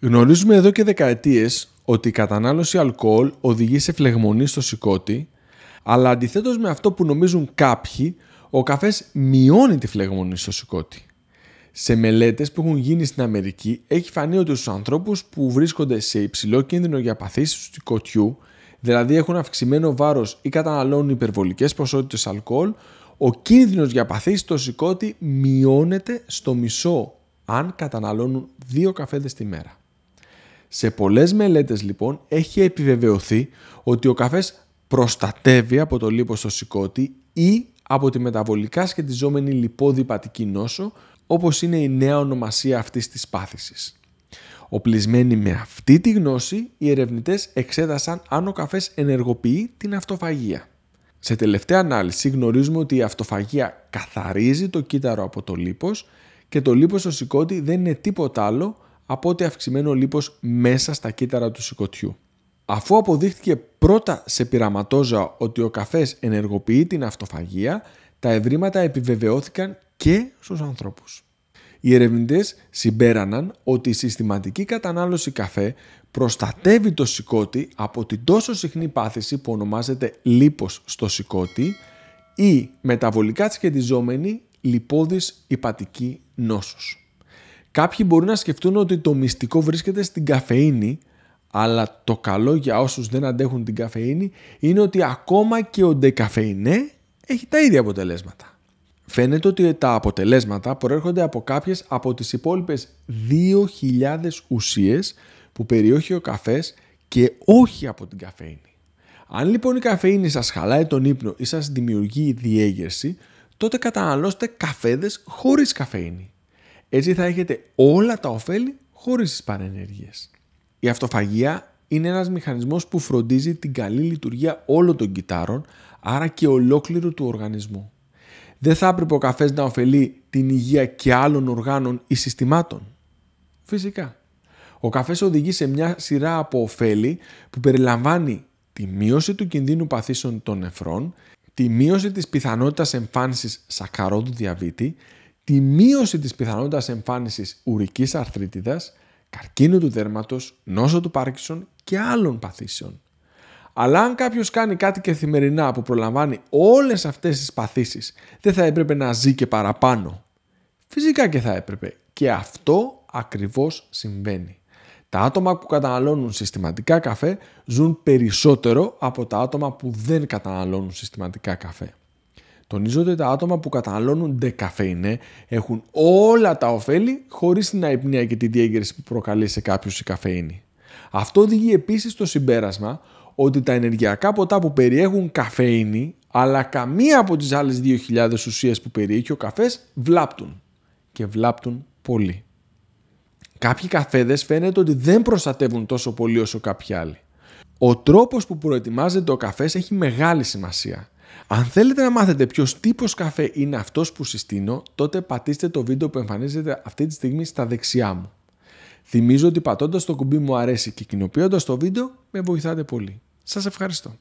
Γνωρίζουμε εδώ και δεκαετίες ότι η κατανάλωση αλκοόλ οδηγεί σε φλεγμονή στο σηκώτη, αλλά αντιθέτως με αυτό που νομίζουν κάποιοι, ο καφές μειώνει τη φλεγμονή στο σηκώτη. Σε μελέτες που έχουν γίνει στην Αμερική έχει φανεί ότι στους ανθρώπους που βρίσκονται σε υψηλό κίνδυνο για παθήσεις του σηκωτιού, δηλαδή έχουν αυξημένο βάρος ή καταναλώνουν υπερβολικές ποσότητες αλκοόλ, ο κίνδυνος για παθήσεις στο σηκώτη μειώνεται στο μισό αν καταναλώνουν δύο καφέδες τη μέρα. Σε πολλές μελέτες λοιπόν έχει επιβεβαιωθεί ότι ο καφές προστατεύει από το λίπος στο σηκώτη ή από τη μεταβολικά σχετιζόμενη λιπόδιπατική νόσο όπως είναι η νέα ονομασία αυτής της πάθησης. Οπλισμένοι με αυτή τη γνώση, οι ερευνητές εξέτασαν αν ο καφές ενεργοποιεί την αυτοφαγία. Σε τελευταία ανάλυση γνωρίζουμε ότι η αυτοφαγία καθαρίζει το κύτταρο από το λίπος και το λίπος στο σηκώτη δεν είναι τίποτα άλλο από ότι αυξημένο λίπος μέσα στα κύτταρα του σηκωτιού. Αφού αποδείχθηκε πρώτα σε πειραματόζωα ότι ο καφές ενεργοποιεί την αυτοφαγία, τα ευρήματα επιβεβαιώθηκαν και στους ανθρώπους. Οι ερευνητές συμπέραναν ότι η συστηματική κατανάλωση καφέ προστατεύει το σηκώτη από την τόσο συχνή πάθηση που ονομάζεται λίπος στο σηκώτη ή μεταβολικά σχετιζόμενη λιπόδης υπατική νόσος. Κάποιοι μπορούν να σκεφτούν ότι το μυστικό βρίσκεται στην καφεΐνη, αλλά το καλό για όσους δεν αντέχουν την καφεΐνη είναι ότι ακόμα και ο ντεκαφεϊνέ έχει τα ίδια αποτελέσματα. Φαίνεται ότι τα αποτελέσματα προέρχονται από κάποιες από τις υπόλοιπες 2.000 ουσίες που περιόχει ο καφές και όχι από την καφέινη. Αν λοιπόν η καφέινη σας χαλάει τον ύπνο ή σας δημιουργεί διέγερση, τότε καταναλώστε καφέδες χωρίς καφέινη. Έτσι θα έχετε όλα τα ωφέλη χωρίς τις παρενέργειες. Η αυτοφαγία είναι ένας μηχανισμός που φροντίζει την καλή λειτουργία όλων των κυτάρων, άρα και ολόκληρου του οργανισμού. Δεν θα έπρεπε ο καφές να ωφελεί την υγεία και άλλων οργάνων ή συστημάτων. Φυσικά. Ο καφές οδηγεί σε μια σειρά από ωφέλη που περιλαμβάνει τη μείωση του κινδύνου παθήσεων των νεφρών, τη μείωση της πιθανότητας εμφάνισης σακαρόδου διαβήτη, τη μείωση της πιθανότητας εμφάνισης ουρικής αρθρίτιδας, καρκίνου του δέρματος, νόσο του Πάρκισον και άλλων παθήσεων. Αλλά αν κάποιος κάνει κάτι καθημερινά που προλαμβάνει όλες αυτές τις παθήσεις, δεν θα έπρεπε να ζει και παραπάνω. Φυσικά και θα έπρεπε. Και αυτό ακριβώς συμβαίνει. Τα άτομα που καταναλώνουν συστηματικά καφέ ζουν περισσότερο από τα άτομα που δεν καταναλώνουν συστηματικά καφέ. Τονίζω ότι τα άτομα που καταναλώνουν ντεκαφέινε έχουν όλα τα ωφέλη χωρίς την αϊπνία και τη διέγερση που προκαλεί σε κάποιους η καφέινη. Αυτό οδηγεί επίσης στο συμπέρασμα ότι τα ενεργειακά ποτά που περιέχουν καφέινη αλλά καμία από τις άλλες 2.000 ουσίες που περιέχει ο καφές, βλάπτουν. Και βλάπτουν πολύ. Κάποιοι καφέδες φαίνεται ότι δεν προστατεύουν τόσο πολύ όσο κάποιοι άλλοι. Ο τρόπος που προετοιμάζεται ο καφές έχει μεγάλη σημασία. Αν θέλετε να μάθετε ποιος τύπος καφέ είναι αυτός που συστήνω, τότε πατήστε το βίντεο που εμφανίζεται αυτή τη στιγμή στα δεξιά μου. Θυμίζω ότι πατώντας το κουμπί μου αρέσει και κοινοποιώντας το βίντεο, με βοηθάτε πολύ. Σας ευχαριστώ.